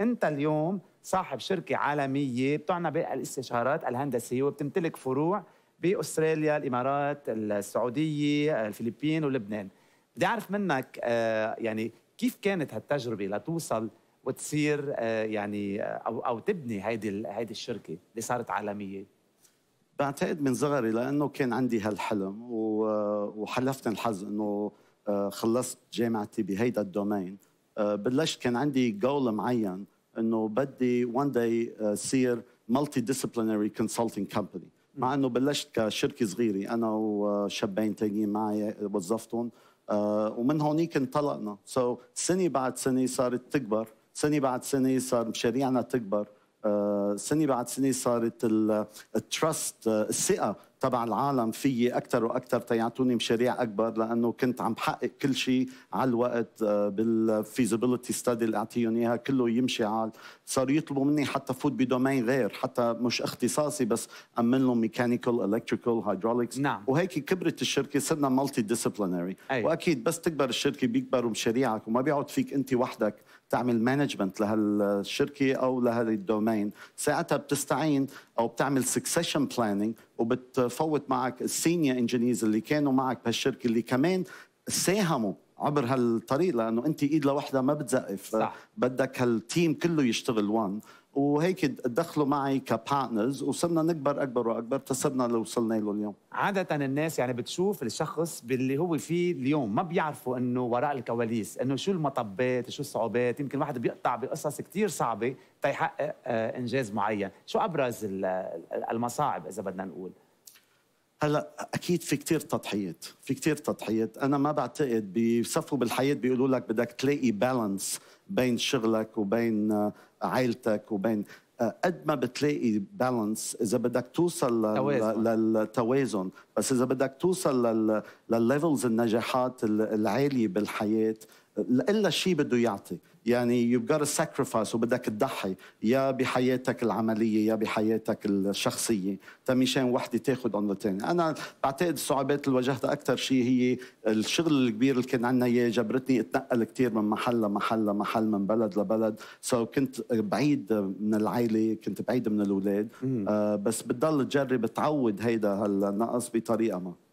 انت اليوم صاحب شركه عالميه بتعنى بالاستشارات الهندسيه وبتمتلك فروع باستراليا، الامارات، السعوديه، الفلبين ولبنان. بدي اعرف منك آه، يعني كيف كانت هالتجربه لتوصل وتصير آه، يعني آه، او او تبني هيدي هيدي الشركه اللي صارت عالميه؟ بعتقد من صغري لانه كان عندي هالحلم وحلفت الحظ انه خلصت جامعتي بهيدا الدومين آه، بلشت كان عندي جول معين انه بدي وان آه، داي صير مالتي ديسيبلينري كونسلتنج كمباني مع انه بلشت كشركه صغيره انا وشابين تانيين معي وظفتهم آه، ومن هونيك انطلقنا سو so, سنه بعد سنه صارت تكبر سنه بعد سنه صار مشاريعنا تكبر سنه بعد سنه صارت التراست الثقه تبع العالم في اكثر واكثر تيعطوني مشاريع اكبر لانه كنت عم بحقق كل شيء على الوقت آه، بالفيزيبيليتي ستادي اللي اعطيهم اياها كله يمشي على صاروا يطلبوا مني حتى فوت بدومين غير حتى مش اختصاصي بس امن لهم ميكانيكال الكتريكال هيدروليكس نعم وهيك كبرت الشركه صرنا مالتي أيوة. ديسيبلينري واكيد بس تكبر الشركه بيكبروا مشاريعك وما بيقعد فيك انت وحدك تعمل مانجمنت لهالشركه او لهالدومين ساعتها بتستعين او بتعمل سكسيشن بلاننج وبتفوت معك السينيا انجينيرز اللي كانوا معك بهالشركه اللي كمان ساهموا عبر هالطريق لانه انت ايد لوحدها ما بتزقف صح. بدك هالتيم كله يشتغل وان وهيك دخلوا معي كبارتنرز وصرنا نكبر اكبر واكبر تصرنا اللي وصلنا له اليوم عاده الناس يعني بتشوف الشخص باللي هو فيه اليوم ما بيعرفوا انه وراء الكواليس انه شو المطبات شو الصعوبات يمكن واحد بيقطع بقصص كثير صعبه تيحقق آه، انجاز معين شو ابرز المصاعب اذا بدنا نقول هلا اكيد في كثير تضحيات في كثير تضحيات انا ما بعتقد بصفوا بالحياه بيقولوا لك بدك تلاقي بالانس بين شغلك وبين آه، عائلتك وبين آه، قد ما بتلاقي بالانس اذا بدك توصل للتوازن بس اذا بدك توصل للليفلز النجاحات العاليه بالحياه الا شيء بده يعطي يعني يو جار ساكريفايس وبدك تضحي يا بحياتك العمليه يا بحياتك الشخصيه طيب مشان وحده تاخذ عن الثاني انا بعتقد الصعوبات اللي واجهتها اكثر شيء هي الشغل الكبير اللي كان عندنا اياه جبرتني اتنقل كثير من محل لمحل لمحل من بلد لبلد سو so كنت بعيد من العائله كنت بعيد من الاولاد آه بس بتضل تجرب تعود هيدا هالنقص بطريقه ما